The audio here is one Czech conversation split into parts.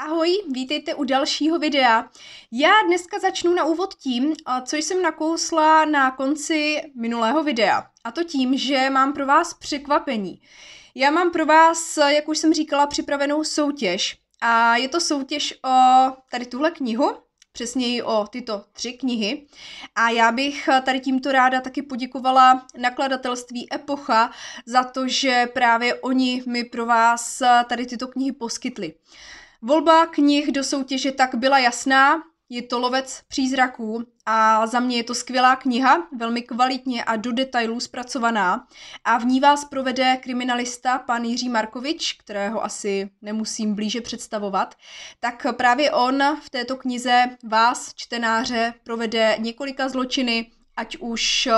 Ahoj, vítejte u dalšího videa. Já dneska začnu na úvod tím, co jsem nakousla na konci minulého videa. A to tím, že mám pro vás překvapení. Já mám pro vás, jak už jsem říkala, připravenou soutěž. A je to soutěž o tady tuhle knihu, přesněji o tyto tři knihy. A já bych tady tímto ráda taky poděkovala nakladatelství Epocha za to, že právě oni mi pro vás tady tyto knihy poskytli. Volba knih do soutěže tak byla jasná, je to Lovec přízraků a za mě je to skvělá kniha, velmi kvalitně a do detailů zpracovaná. A v ní vás provede kriminalista pan Jiří Markovič, kterého asi nemusím blíže představovat. Tak právě on v této knize vás, čtenáře, provede několika zločiny, ať už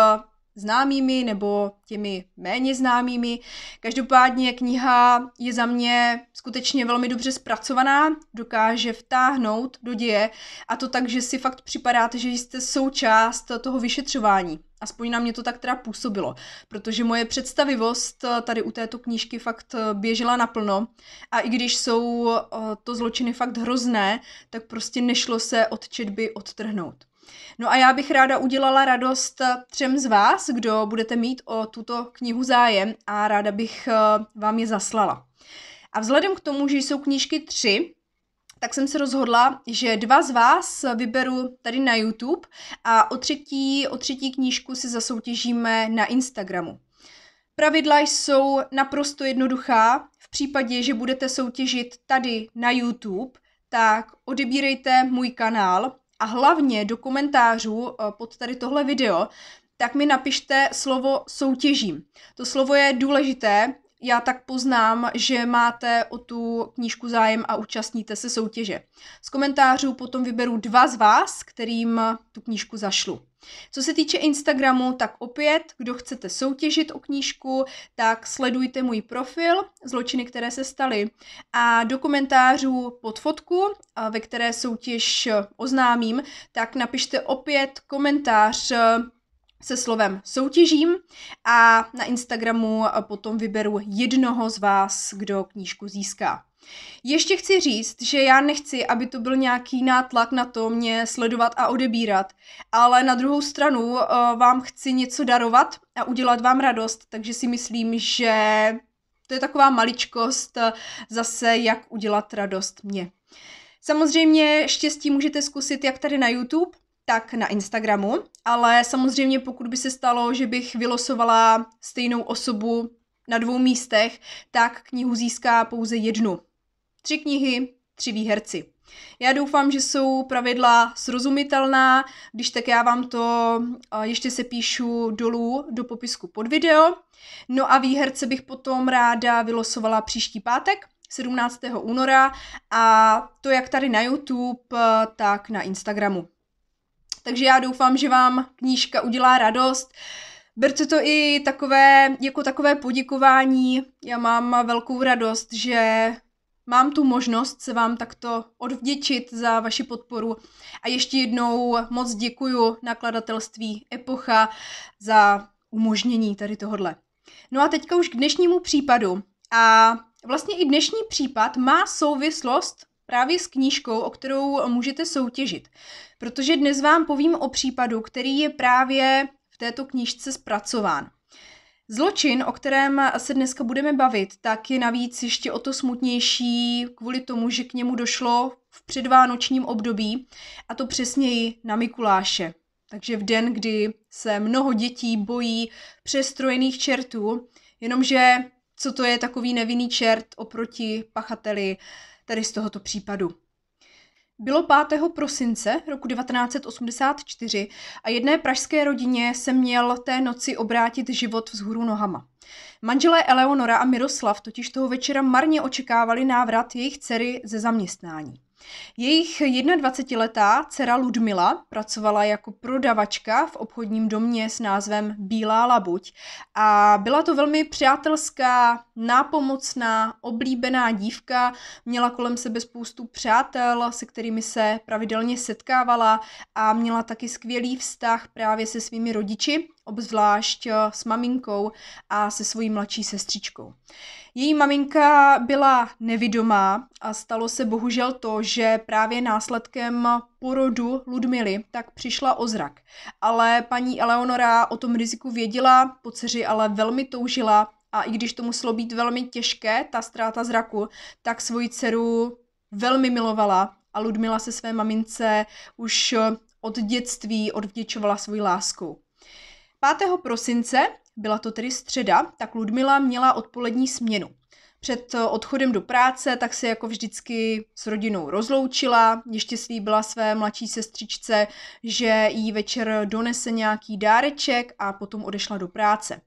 známými nebo těmi méně známými. Každopádně kniha je za mě skutečně velmi dobře zpracovaná, dokáže vtáhnout do děje a to tak, že si fakt připadáte, že jste součást toho vyšetřování. Aspoň na mě to tak teda působilo, protože moje představivost eh, tady u této knížky fakt eh, běžela naplno a i když jsou eh, to zločiny fakt hrozné, tak prostě nešlo se od četby odtrhnout. No a já bych ráda udělala radost eh, třem z vás, kdo budete mít o tuto knihu zájem a ráda bych eh, vám je zaslala. A vzhledem k tomu, že jsou knížky tři, tak jsem se rozhodla, že dva z vás vyberu tady na YouTube a o třetí, o třetí knížku si zasoutěžíme na Instagramu. Pravidla jsou naprosto jednoduchá. V případě, že budete soutěžit tady na YouTube, tak odebírejte můj kanál a hlavně do komentářů eh, pod tady tohle video, tak mi napište slovo soutěžím. To slovo je důležité, já tak poznám, že máte o tu knížku zájem a účastníte se soutěže. Z komentářů potom vyberu dva z vás, kterým tu knížku zašlu. Co se týče Instagramu, tak opět, kdo chcete soutěžit o knížku, tak sledujte můj profil Zločiny, které se staly a do komentářů pod fotku, ve které soutěž oznámím, tak napište opět komentář e, se slovem soutěžím a na Instagramu e, potom vyberu jednoho z vás, kdo knížku získá. Ještě chci říct, že já nechci, aby to byl nějaký nátlak na to mě sledovat a odebírat, ale na druhou stranu eh, vám chci něco darovat a udělat vám radost, takže si myslím, že to je taková maličkost eh, zase, jak udělat radost mě. Samozřejmě štěstí můžete zkusit jak tady na YouTube, tak na Instagramu, ale samozřejmě pokud by se stalo, že bych vylosovala stejnou osobu na dvou místech, tak knihu získá pouze jednu. Tři knihy, tři výherci. Já doufám, že jsou pravidla srozumitelná, když tak já vám to ještě se píšu dolů do popisku pod video. No a výherce bych potom ráda vylosovala příští pátek, 17. února a to jak tady na YouTube, tak na Instagramu. Takže já doufám, že vám knížka udělá radost. Berte to i takové, jako takové poděkování. Já mám velkou radost, že mám tu možnost se vám takto odvděčit za vaši podporu. A ještě jednou moc děkuju nakladatelství Epocha za umožnění tady tohodle. No a teďka už k dnešnímu případu. A vlastně i dnešní případ má souvislost právě s knížkou, o kterou můžete soutěžit. Protože dnes vám povím o případu, který je právě v této knížce zpracován. Zločin, o kterém se dneska budeme bavit, tak je navíc ještě o to smutnější kvůli tomu, že k němu došlo v předvánočním období, a to přesněji na Mikuláše. Takže v den, kdy se mnoho dětí bojí přestrojených čertů, jenomže co to je takový nevinný čert oproti pachateli tady z tohoto případu. Bylo 5. prosince roku 1984 a jedné pražské rodině se měl té noci obrátit život vzhůru nohama. Manželé Eleonora a Miroslav totiž toho večera marně očekávali návrat jejich dcery ze zaměstnání. Jejich 21-letá dcera Ludmila pracovala jako prodavačka v obchodním domě s názvem Bílá labuť a byla to velmi přátelská, nápomocná, oblíbená dívka, měla kolem sebe spoustu přátel, se kterými se pravidelně setkávala a měla taky skvělý vztah právě se svými rodiči, obzvlášť eh, s maminkou a se svojí mladší sestřičkou. Její maminka byla nevidomá a stalo se bohužel to, že právě následkem porodu Ludmily tak přišla o zrak. Ale paní Eleonora o tom riziku věděla, po dceři ale velmi toužila a i když to muselo být velmi těžké, ta ztráta zraku, tak svoji dceru velmi milovala a Ludmila se své mamince už eh, od dětství odvděčovala svou láskou. 5. prosince, byla to tedy středa, tak Ludmila měla odpolední směnu. Před eh, odchodem do práce tak se jako vždycky s rodinou rozloučila, ještě slíbila své mladší sestřičce, že jí večer donese nějaký dáreček a potom odešla do práce.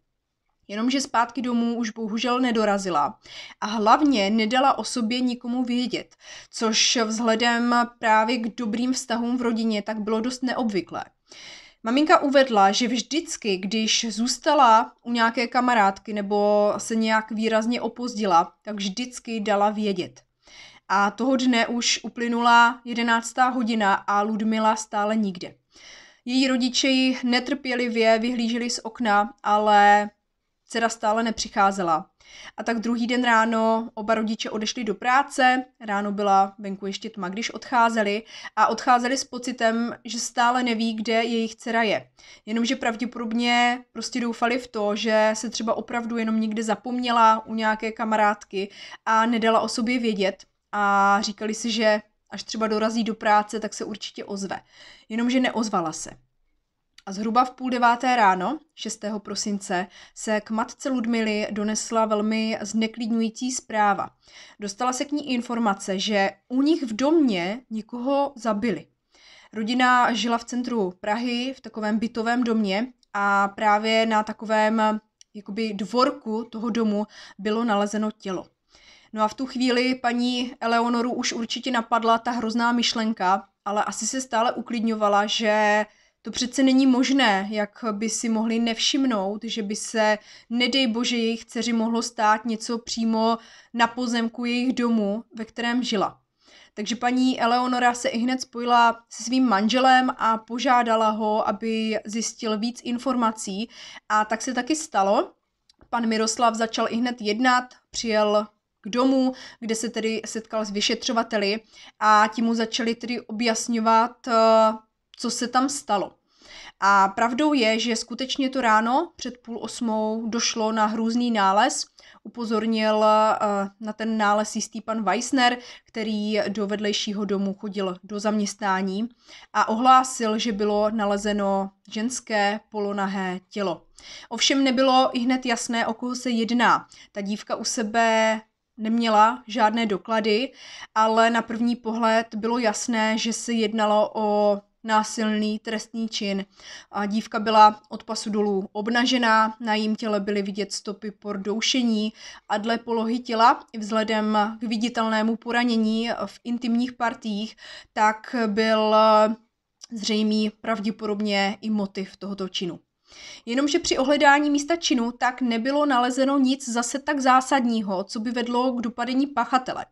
Jenomže zpátky domů už bohužel nedorazila a hlavně nedala o sobě nikomu vědět, což vzhledem právě k dobrým vztahům v rodině tak bylo dost neobvyklé. Maminka uvedla, že vždycky, když zůstala u nějaké kamarádky nebo se nějak výrazně opozdila, tak vždycky dala vědět. A toho dne už uplynula 11. hodina a Ludmila stále nikde. Její rodiče ji netrpělivě vyhlíželi z okna, ale Dcera stále nepřicházela. A tak druhý den ráno oba rodiče odešli do práce, ráno byla venku ještě tma, když odcházeli a odcházeli s pocitem, že stále neví, kde jejich dcera je. Jenomže pravděpodobně prostě doufali v to, že se třeba opravdu jenom někde zapomněla u nějaké kamarádky a nedala o sobě vědět a říkali si, že až třeba dorazí do práce, tak se určitě ozve. Jenomže neozvala se. A zhruba v půl deváté ráno, 6. prosince, se k matce Ludmily donesla velmi zneklidňující zpráva. Dostala se k ní informace, že u nich v domě nikoho zabili. Rodina žila v centru Prahy v takovém bytovém domě a právě na takovém jakoby dvorku toho domu bylo nalezeno tělo. No a v tu chvíli paní Eleonoru už určitě napadla ta hrozná myšlenka, ale asi se stále uklidňovala, že to přece není možné, jak by si mohli nevšimnout, že by se, nedej bože, jejich dceři mohlo stát něco přímo na pozemku jejich domu, ve kterém žila. Takže paní Eleonora se i hned spojila se svým manželem a požádala ho, aby zjistil víc informací. A tak se taky stalo. Pan Miroslav začal i hned jednat, přijel k domu, kde se tedy setkal s vyšetřovateli a ti mu začali tedy objasňovat eh, co se tam stalo. A pravdou je, že skutečně to ráno před půl osmou došlo na hrůzný nález. Upozornil eh, na ten nález jistý pan Weissner, který do vedlejšího domu chodil do zaměstnání a ohlásil, že bylo nalezeno ženské polonahé tělo. Ovšem nebylo i hned jasné, o koho se jedná. Ta dívka u sebe neměla žádné doklady, ale na první pohled bylo jasné, že se jednalo o násilný trestný čin. A dívka byla od pasu dolů obnažená, na jím těle byly vidět stopy po doušení a dle polohy těla vzhledem k viditelnému poranění v intimních partiích, tak byl zřejmý pravděpodobně i motiv tohoto činu. Jenomže při ohledání místa činu tak nebylo nalezeno nic zase tak zásadního, co by vedlo k dopadení pachatele.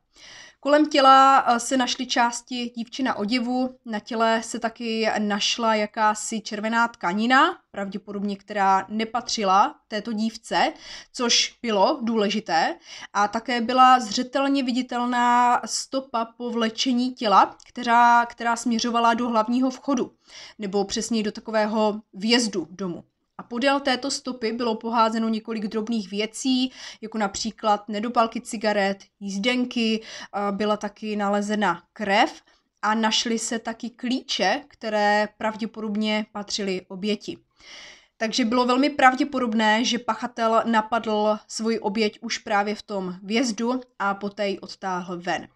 Kolem těla eh, se našly části dívčina na oděvu, na těle se taky našla jakási červená tkanina, pravděpodobně která nepatřila této dívce, což bylo důležité. A také byla zřetelně viditelná stopa po vlečení těla, která, která směřovala do hlavního vchodu, nebo přesněji do takového vjezdu domu. A podél této stopy bylo poházeno několik drobných věcí, jako například nedopalky cigaret, jízdenky, byla taky nalezena krev a našly se taky klíče, které pravděpodobně patřily oběti. Takže bylo velmi pravděpodobné, že pachatel napadl svoji oběť už právě v tom vjezdu a poté ji odtáhl ven.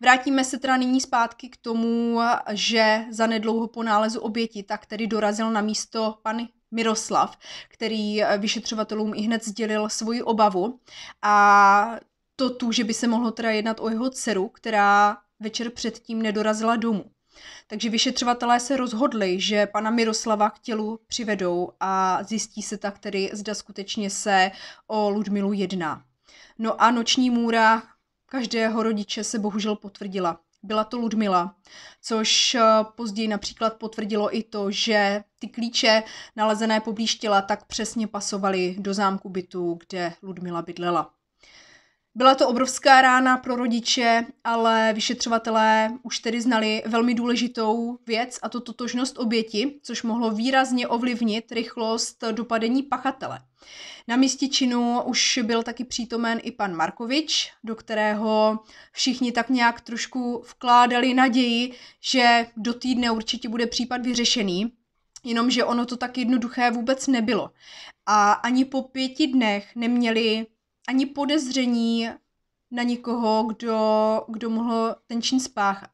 Vrátíme se teda nyní zpátky k tomu, že za nedlouho po nálezu oběti tak tedy dorazil na místo pan Miroslav, který eh, vyšetřovatelům i hned sdělil svoji obavu a to tu, že by se mohlo teda jednat o jeho dceru, která večer předtím nedorazila domů. Takže vyšetřovatelé se rozhodli, že pana Miroslava k tělu přivedou a zjistí se tak tedy, zda skutečně se o Ludmilu jedná. No a noční můra každého rodiče se bohužel potvrdila. Byla to Ludmila, což eh, později například potvrdilo i to, že ty klíče nalezené poblíž těla tak přesně pasovaly do zámku bytu, kde Ludmila bydlela. Byla to obrovská rána pro rodiče, ale vyšetřovatelé už tedy znali velmi důležitou věc a to totožnost oběti, což mohlo výrazně ovlivnit rychlost dopadení pachatele. Na místě činu už byl taky přítomen i pan Markovič, do kterého všichni tak nějak trošku vkládali naději, že do týdne určitě bude případ vyřešený, jenomže ono to tak jednoduché vůbec nebylo. A ani po pěti dnech neměli ani podezření na nikoho, kdo, kdo mohl ten čin spáchat.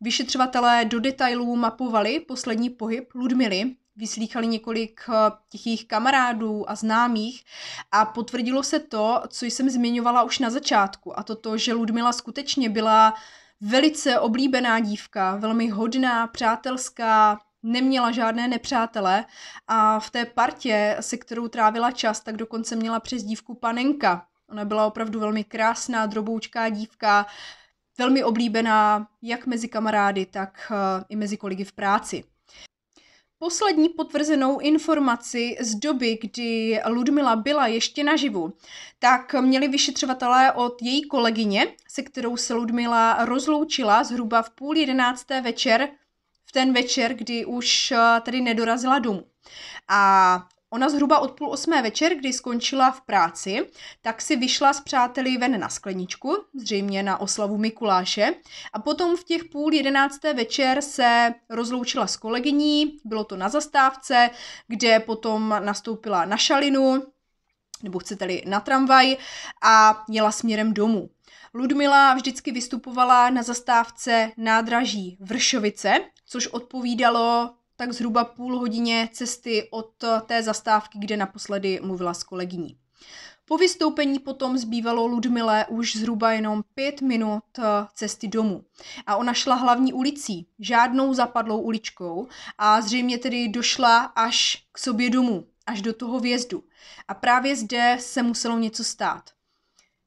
Vyšetřovatelé do detailů mapovali poslední pohyb Ludmily vyslýchali několik eh, těch kamarádů a známých a potvrdilo se to, co jsem zmiňovala už na začátku a toto, že Ludmila skutečně byla velice oblíbená dívka, velmi hodná, přátelská, neměla žádné nepřátele a v té partě, se kterou trávila čas, tak dokonce měla přes dívku panenka. Ona byla opravdu velmi krásná, droboučká dívka, velmi oblíbená jak mezi kamarády, tak eh, i mezi kolegy v práci poslední potvrzenou informaci z doby, kdy Ludmila byla ještě naživu, tak měli vyšetřovatelé od její kolegyně, se kterou se Ludmila rozloučila zhruba v půl jedenácté večer, v ten večer, kdy už eh, tedy nedorazila domů. A Ona zhruba od půl osmé večer, kdy skončila v práci, tak si vyšla s přáteli ven na skleničku, zřejmě na oslavu Mikuláše, a potom v těch půl jedenácté večer se rozloučila s kolegyní, bylo to na zastávce, kde potom nastoupila na šalinu, nebo chcete-li na tramvaj, a jela směrem domů. Ludmila vždycky vystupovala na zastávce nádraží Vršovice, což odpovídalo tak zhruba půl hodině cesty od té zastávky, kde naposledy mluvila s kolegyní. Po vystoupení potom zbývalo Ludmile už zhruba jenom pět minut eh, cesty domů. A ona šla hlavní ulicí, žádnou zapadlou uličkou a zřejmě tedy došla až k sobě domů, až do toho vjezdu. A právě zde se muselo něco stát.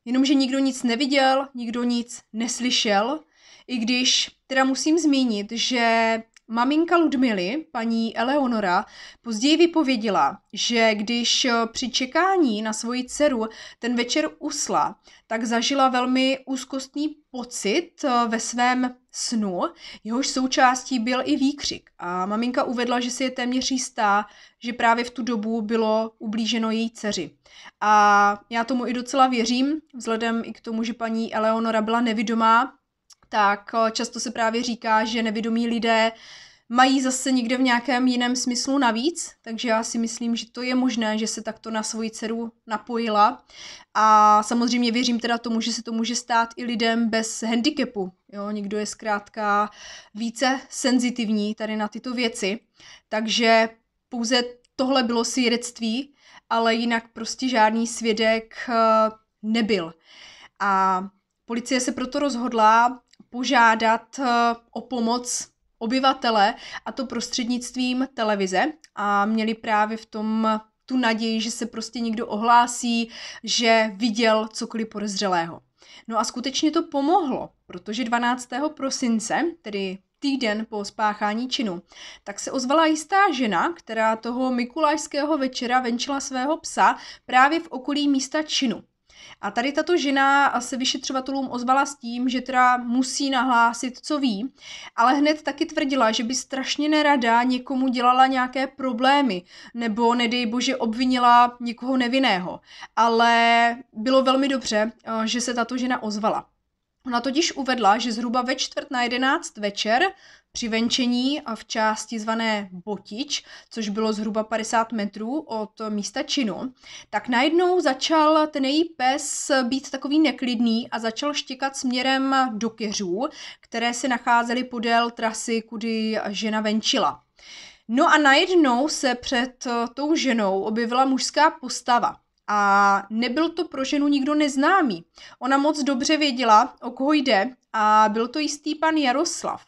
Jenomže nikdo nic neviděl, nikdo nic neslyšel, i když teda musím zmínit, že Maminka Ludmily, paní Eleonora, později vypověděla, že když eh, při čekání na svoji dceru ten večer usla, tak zažila velmi úzkostný pocit eh, ve svém snu, jehož součástí byl i výkřik. A maminka uvedla, že si je téměř jistá, že právě v tu dobu bylo ublíženo její dceři. A já tomu i docela věřím, vzhledem i k tomu, že paní Eleonora byla nevidomá, tak eh, často se právě říká, že nevědomí lidé mají zase někde v nějakém jiném smyslu navíc, takže já si myslím, že to je možné, že se takto na svoji dceru napojila a samozřejmě věřím teda tomu, že se to může stát i lidem bez handicapu, jo, někdo je zkrátka více senzitivní tady na tyto věci, takže pouze tohle bylo svědectví, ale jinak prostě žádný svědek eh, nebyl. A policie se proto rozhodla požádat eh, o pomoc obyvatele a to prostřednictvím televize a měli právě v tom tu naději, že se prostě někdo ohlásí, že viděl cokoliv podezřelého. No a skutečně to pomohlo, protože 12. prosince, tedy týden po spáchání činu, tak se ozvala jistá žena, která toho mikulášského večera venčila svého psa právě v okolí místa činu. A tady tato žena se vyšetřovatelům ozvala s tím, že teda musí nahlásit, co ví, ale hned taky tvrdila, že by strašně nerada někomu dělala nějaké problémy, nebo nedej bože obvinila někoho nevinného. Ale bylo velmi dobře, eh, že se tato žena ozvala. Ona totiž uvedla, že zhruba ve čtvrt na jedenáct večer při venčení a v části zvané Botič, což bylo zhruba 50 metrů od místa činu, tak najednou začal ten její pes být takový neklidný a začal štěkat směrem do keřů, které se nacházely podél trasy, kudy žena venčila. No a najednou se před tou ženou objevila mužská postava – a nebyl to pro ženu nikdo neznámý. Ona moc dobře věděla, o koho jde a byl to jistý pan Jaroslav.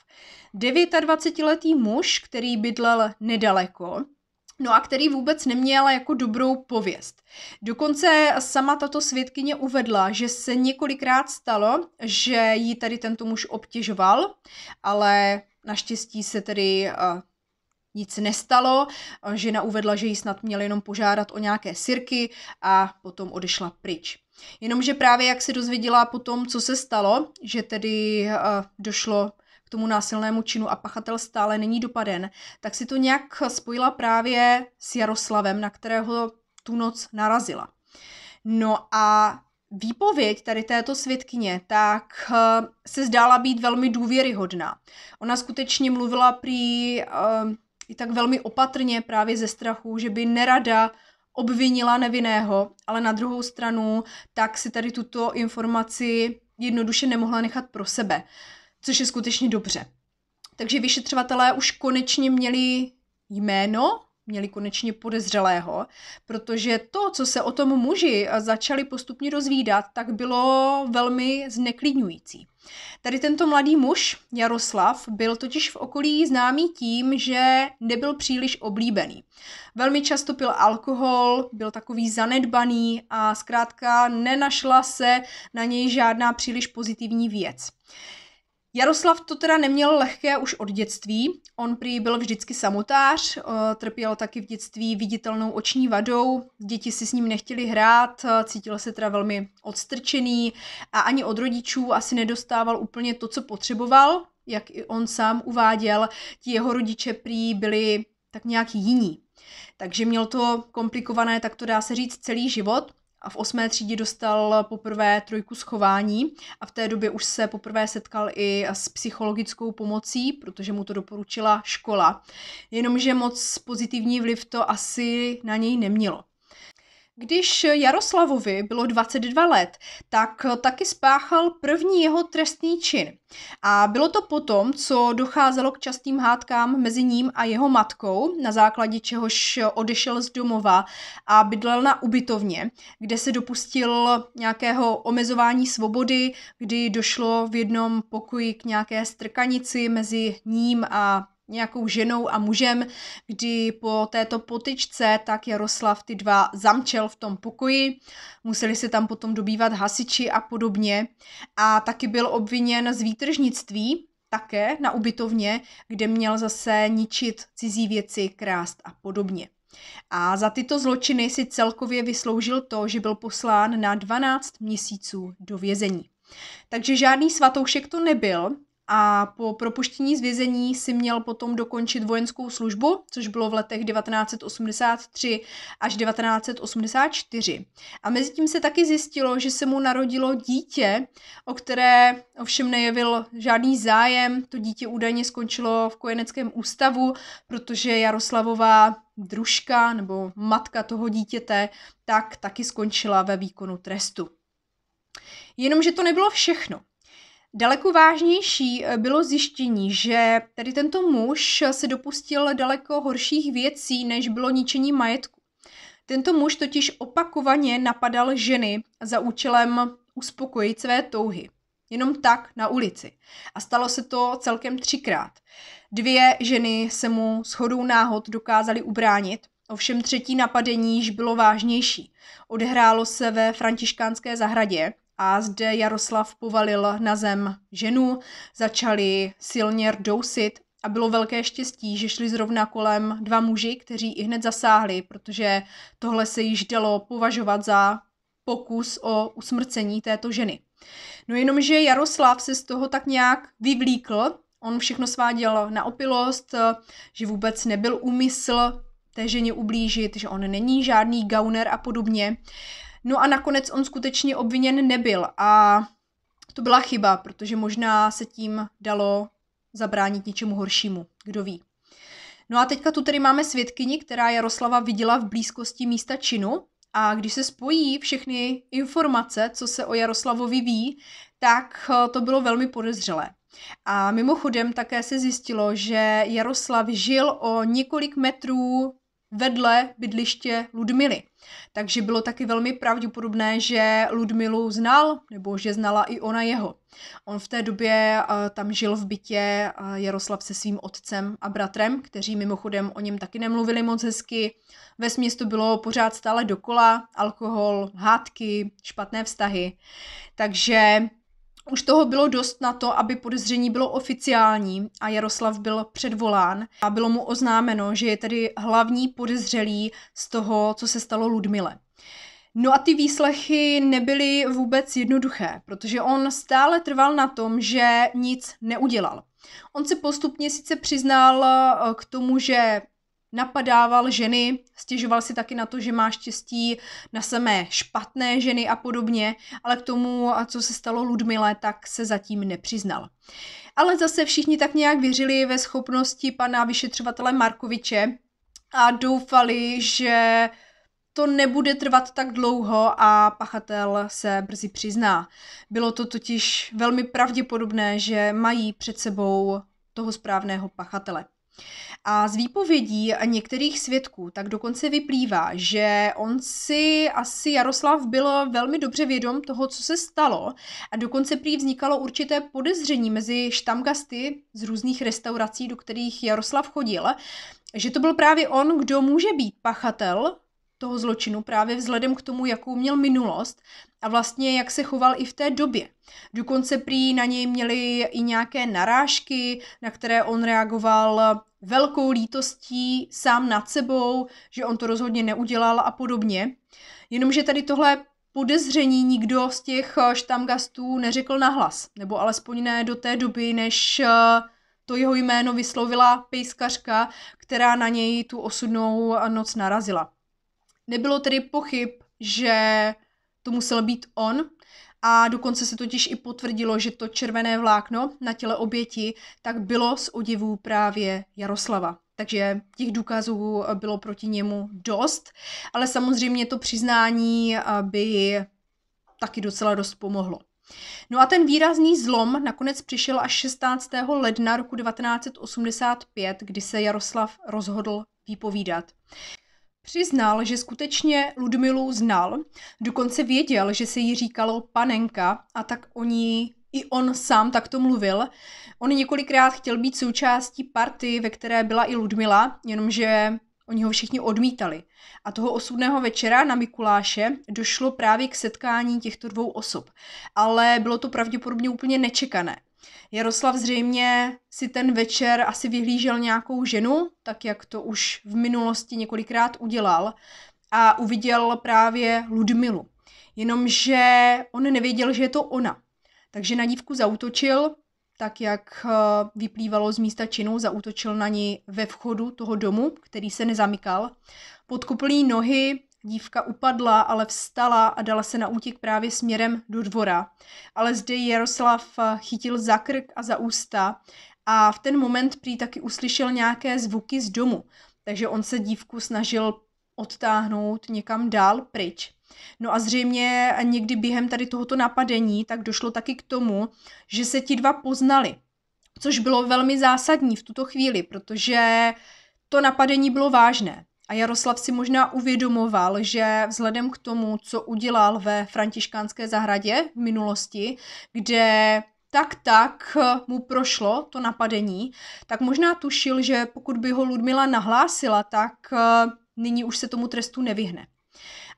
29-letý muž, který bydlel nedaleko, no a který vůbec neměl jako dobrou pověst. Dokonce sama tato svědkyně uvedla, že se několikrát stalo, že ji tady tento muž obtěžoval, ale naštěstí se tedy nic nestalo. Žena uvedla, že ji snad měla jenom požádat o nějaké sirky a potom odešla pryč. Jenomže právě jak se dozvěděla po tom, co se stalo, že tedy eh, došlo k tomu násilnému činu a pachatel stále není dopaden, tak si to nějak spojila právě s Jaroslavem, na kterého tu noc narazila. No a výpověď tady této svědkyně tak eh, se zdála být velmi důvěryhodná. Ona skutečně mluvila při i tak velmi opatrně právě ze strachu, že by nerada obvinila nevinného, ale na druhou stranu tak si tady tuto informaci jednoduše nemohla nechat pro sebe, což je skutečně dobře. Takže vyšetřovatelé už konečně měli jméno měli konečně podezřelého, protože to, co se o tom muži eh, začali postupně rozvídat, tak bylo velmi zneklidňující. Tady tento mladý muž, Jaroslav, byl totiž v okolí známý tím, že nebyl příliš oblíbený. Velmi často pil alkohol, byl takový zanedbaný a zkrátka nenašla se na něj žádná příliš pozitivní věc. Jaroslav to teda neměl lehké už od dětství. On prý byl vždycky samotář, eh, trpěl taky v dětství viditelnou oční vadou, děti si s ním nechtěli hrát, eh, cítil se teda velmi odstrčený a ani od rodičů asi nedostával úplně to, co potřeboval, jak i on sám uváděl. Ti jeho rodiče prý byli tak nějak jiní. Takže měl to komplikované, tak to dá se říct, celý život a v osmé třídě dostal poprvé trojku schování a v té době už se poprvé setkal i s psychologickou pomocí, protože mu to doporučila škola. Jenomže moc pozitivní vliv to asi na něj nemělo. Když Jaroslavovi bylo 22 let, tak taky spáchal první jeho trestný čin. A bylo to potom, co docházelo k častým hádkám mezi ním a jeho matkou, na základě čehož odešel z domova a bydlel na ubytovně, kde se dopustil nějakého omezování svobody, kdy došlo v jednom pokoji k nějaké strkanici mezi ním a nějakou ženou a mužem, kdy po této potyčce tak Jaroslav ty dva zamčel v tom pokoji, museli se tam potom dobývat hasiči a podobně a taky byl obviněn z výtržnictví, také na ubytovně, kde měl zase ničit cizí věci, krást a podobně. A za tyto zločiny si celkově vysloužil to, že byl poslán na 12 měsíců do vězení. Takže žádný svatoušek to nebyl a po propuštění z vězení si měl potom dokončit vojenskou službu, což bylo v letech 1983 až 1984. A mezi tím se taky zjistilo, že se mu narodilo dítě, o které ovšem nejevil žádný zájem. To dítě údajně skončilo v kojeneckém ústavu, protože Jaroslavová družka nebo matka toho dítěte tak taky skončila ve výkonu trestu. Jenomže to nebylo všechno. Daleko vážnější eh, bylo zjištění, že tedy tento muž se dopustil daleko horších věcí, než bylo ničení majetku. Tento muž totiž opakovaně napadal ženy za účelem uspokojit své touhy. Jenom tak na ulici. A stalo se to celkem třikrát. Dvě ženy se mu shodou náhod dokázaly ubránit, ovšem třetí napadení již bylo vážnější. Odehrálo se ve františkánské zahradě, a zde Jaroslav povalil na zem ženu, začali silně rdousit a bylo velké štěstí, že šli zrovna kolem dva muži, kteří i hned zasáhli, protože tohle se již dalo považovat za pokus o usmrcení této ženy. No jenomže Jaroslav se z toho tak nějak vyvlíkl, on všechno sváděl na opilost, že vůbec nebyl úmysl té ženě ublížit, že on není žádný gauner a podobně. No a nakonec on skutečně obviněn nebyl a to byla chyba, protože možná se tím dalo zabránit něčemu horšímu, kdo ví. No a teďka tu tedy máme svědkyni, která Jaroslava viděla v blízkosti místa činu a když se spojí všechny informace, co se o Jaroslavovi ví, tak eh, to bylo velmi podezřelé. A mimochodem také se zjistilo, že Jaroslav žil o několik metrů vedle bydliště Ludmily. Takže bylo taky velmi pravděpodobné, že Ludmilu znal, nebo že znala i ona jeho. On v té době uh, tam žil v bytě uh, Jaroslav se svým otcem a bratrem, kteří mimochodem o něm taky nemluvili moc hezky. Ve směstu bylo pořád stále dokola, alkohol, hádky, špatné vztahy. Takže už toho bylo dost na to, aby podezření bylo oficiální a Jaroslav byl předvolán a bylo mu oznámeno, že je tedy hlavní podezřelý z toho, co se stalo Ludmile. No a ty výslechy nebyly vůbec jednoduché, protože on stále trval na tom, že nic neudělal. On se postupně sice přiznal eh, k tomu, že napadával ženy, stěžoval si taky na to, že má štěstí na samé špatné ženy a podobně, ale k tomu, co se stalo Ludmile, tak se zatím nepřiznal. Ale zase všichni tak nějak věřili ve schopnosti pana vyšetřovatele Markoviče a doufali, že to nebude trvat tak dlouho a pachatel se brzy přizná. Bylo to totiž velmi pravděpodobné, že mají před sebou toho správného pachatele. A z výpovědí některých svědků tak dokonce vyplývá, že on si asi Jaroslav byl velmi dobře vědom toho, co se stalo a dokonce prý vznikalo určité podezření mezi štamgasty z různých restaurací, do kterých Jaroslav chodil, že to byl právě on, kdo může být pachatel toho zločinu právě vzhledem k tomu, jakou měl minulost a vlastně jak se choval i v té době. Dokonce prý na něj měli i nějaké narážky, na které on reagoval velkou lítostí sám nad sebou, že on to rozhodně neudělal a podobně. Jenomže tady tohle podezření nikdo z těch štamgastů neřekl nahlas, nebo alespoň ne do té doby, než eh, to jeho jméno vyslovila pejskařka, která na něj tu osudnou noc narazila. Nebylo tedy pochyb, že to musel být on, a dokonce se totiž i potvrdilo, že to červené vlákno na těle oběti tak bylo z oděvů právě Jaroslava. Takže těch důkazů bylo proti němu dost, ale samozřejmě to přiznání eh, by taky docela dost pomohlo. No a ten výrazný zlom nakonec přišel až 16. ledna roku 1985, kdy se Jaroslav rozhodl výpovídat. Přiznal, že skutečně Ludmilu znal, dokonce věděl, že se jí říkalo panenka a tak o ní i on sám takto mluvil. On několikrát chtěl být součástí party, ve které byla i Ludmila, jenomže oni ho všichni odmítali. A toho osudného večera na Mikuláše došlo právě k setkání těchto dvou osob. Ale bylo to pravděpodobně úplně nečekané. Jaroslav zřejmě si ten večer asi vyhlížel nějakou ženu, tak jak to už v minulosti několikrát udělal, a uviděl právě Ludmilu. Jenomže on nevěděl, že je to ona. Takže na dívku zautočil, tak jak eh, vyplývalo z místa činu, zautočil na ní ve vchodu toho domu, který se nezamykal. Podkopl nohy, Dívka upadla, ale vstala a dala se na útěk právě směrem do dvora. Ale zde Jaroslav eh, chytil za krk a za ústa a v ten moment prý taky uslyšel nějaké zvuky z domu, takže on se dívku snažil odtáhnout někam dál pryč. No a zřejmě někdy během tady tohoto napadení tak došlo taky k tomu, že se ti dva poznali, což bylo velmi zásadní v tuto chvíli, protože to napadení bylo vážné. A Jaroslav si možná uvědomoval, že vzhledem k tomu, co udělal ve františkánské zahradě v minulosti, kde tak tak mu prošlo to napadení, tak možná tušil, že pokud by ho Ludmila nahlásila, tak eh, nyní už se tomu trestu nevyhne.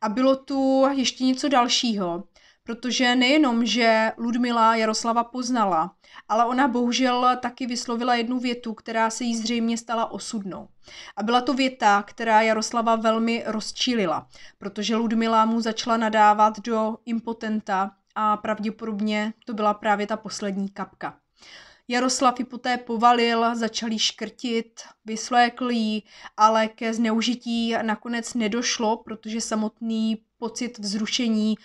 A bylo tu ještě něco dalšího protože nejenom, že Ludmila Jaroslava poznala, ale ona bohužel taky vyslovila jednu větu, která se jí zřejmě stala osudnou. A byla to věta, která Jaroslava velmi rozčílila, protože Ludmila mu začala nadávat do impotenta a pravděpodobně to byla právě ta poslední kapka. Jaroslav ji poté povalil, začal ji škrtit, vyslékl jí, ale ke zneužití nakonec nedošlo, protože samotný pocit vzrušení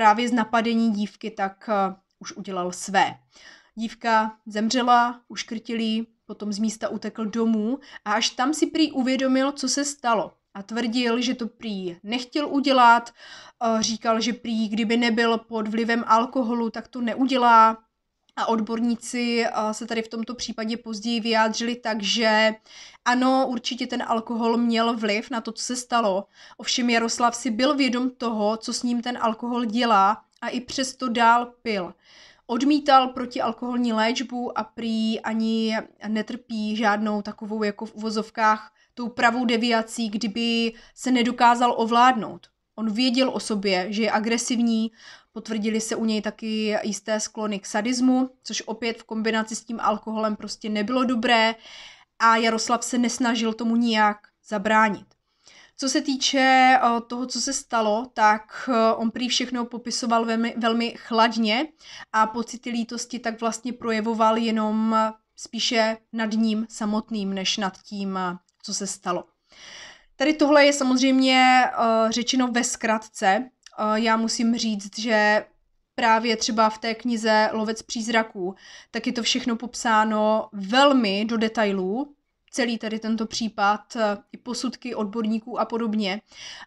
právě z napadení dívky, tak eh, už udělal své. Dívka zemřela, uškrtilí, potom z místa utekl domů a až tam si prý uvědomil, co se stalo. A tvrdil, že to prý nechtěl udělat, eh, říkal, že prý kdyby nebyl pod vlivem alkoholu, tak to neudělá, a odborníci eh, se tady v tomto případě později vyjádřili tak, že ano, určitě ten alkohol měl vliv na to, co se stalo. Ovšem Jaroslav si byl vědom toho, co s ním ten alkohol dělá a i přesto dál pil. Odmítal protialkoholní léčbu a prý ani netrpí žádnou takovou jako v uvozovkách tou pravou deviací, kdyby se nedokázal ovládnout. On věděl o sobě, že je agresivní, Potvrdili se u něj taky jisté sklony k sadismu, což opět v kombinaci s tím alkoholem prostě nebylo dobré a Jaroslav se nesnažil tomu nijak zabránit. Co se týče eh, toho, co se stalo, tak eh, on prý všechno popisoval velmi, velmi chladně a pocity lítosti tak vlastně projevoval jenom eh, spíše nad ním samotným, než nad tím, co se stalo. Tady tohle je samozřejmě řečeno ve zkratce, Eh, já musím říct, že právě třeba v té knize Lovec přízraků, tak je to všechno popsáno velmi do detailů, celý tady tento případ, eh, i posudky odborníků a podobně.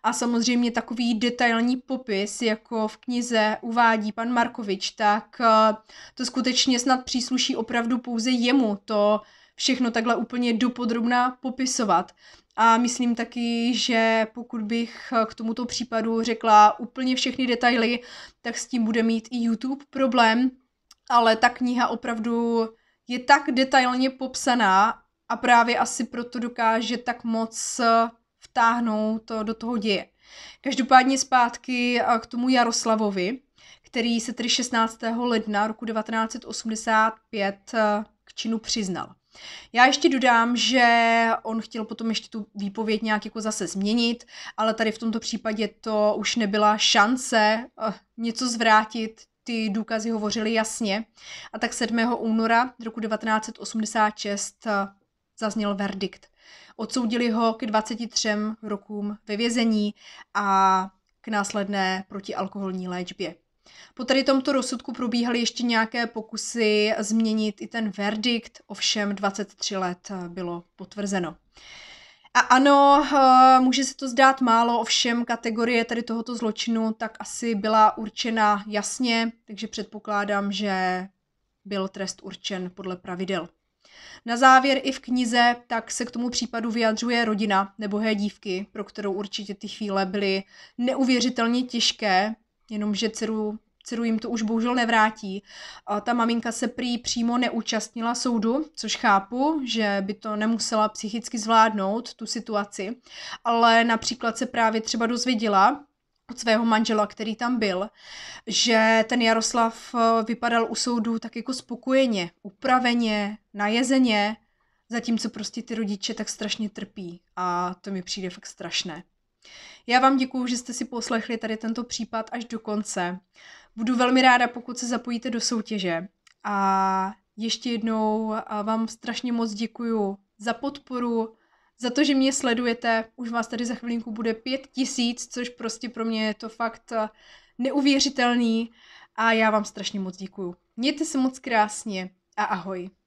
A samozřejmě takový detailní popis, jako v knize uvádí pan Markovič, tak eh, to skutečně snad přísluší opravdu pouze jemu to všechno takhle úplně dopodrobná popisovat. A myslím taky, že pokud bych eh, k tomuto případu řekla úplně všechny detaily, tak s tím bude mít i YouTube problém, ale ta kniha opravdu je tak detailně popsaná a právě asi proto dokáže tak moc eh, vtáhnout to do toho děje. Každopádně zpátky eh, k tomu Jaroslavovi, který se tedy 16. ledna roku 1985 k činu přiznal. Já ještě dodám, že on chtěl potom ještě tu výpověď nějak jako zase změnit, ale tady v tomto případě to už nebyla šance eh, něco zvrátit, ty důkazy hovořily jasně. A tak 7. února roku 1986 eh, zazněl verdikt. Odsoudili ho k 23 rokům ve vězení a k následné protialkoholní léčbě. Po tady tomto rozsudku probíhaly ještě nějaké pokusy změnit i ten verdikt, ovšem 23 let eh, bylo potvrzeno. A ano, eh, může se to zdát málo, ovšem kategorie tady tohoto zločinu tak asi byla určena jasně, takže předpokládám, že byl trest určen podle pravidel. Na závěr i v knize tak se k tomu případu vyjadřuje rodina nebohé dívky, pro kterou určitě ty chvíle byly neuvěřitelně těžké, jenomže dceru, dceru jim to už bohužel nevrátí. A ta maminka se prý přímo neúčastnila soudu, což chápu, že by to nemusela psychicky zvládnout, tu situaci, ale například se právě třeba dozvěděla, od svého manžela, který tam byl, že ten Jaroslav eh, vypadal u soudu tak jako spokojeně, upraveně, najezeně, zatímco prostě ty rodiče tak strašně trpí a to mi přijde fakt strašné. Já vám děkuji, že jste si poslechli tady tento případ až do konce. Budu velmi ráda, pokud se zapojíte do soutěže. A ještě jednou vám strašně moc děkuji za podporu, za to, že mě sledujete. Už vás tady za chvilinku bude pět tisíc, což prostě pro mě je to fakt eh, neuvěřitelný. A já vám strašně moc děkuju. Mějte se moc krásně a ahoj.